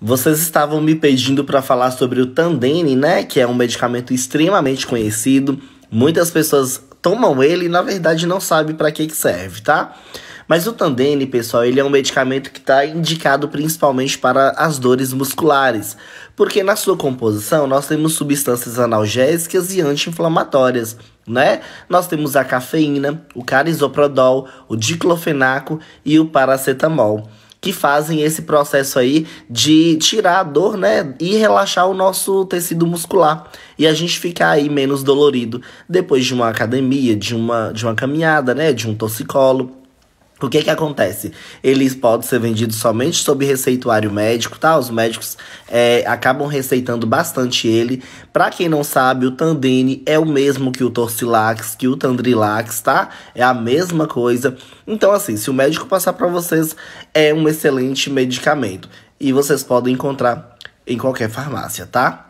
Vocês estavam me pedindo para falar sobre o Tandene, né? Que é um medicamento extremamente conhecido. Muitas pessoas tomam ele e na verdade não sabem para que, que serve, tá? Mas o Tandene, pessoal, ele é um medicamento que está indicado principalmente para as dores musculares, porque na sua composição nós temos substâncias analgésicas e anti-inflamatórias, né? Nós temos a cafeína, o carisoprodol, o diclofenaco e o paracetamol que fazem esse processo aí de tirar a dor, né, e relaxar o nosso tecido muscular e a gente ficar aí menos dolorido depois de uma academia, de uma de uma caminhada, né, de um torcicolo. O que que acontece? Eles podem ser vendidos somente sob receituário médico, tá? Os médicos é, acabam receitando bastante ele. Para quem não sabe, o Tandene é o mesmo que o Torcilax, que o Tandrilax, tá? É a mesma coisa. Então, assim, se o médico passar para vocês, é um excelente medicamento. E vocês podem encontrar em qualquer farmácia, tá?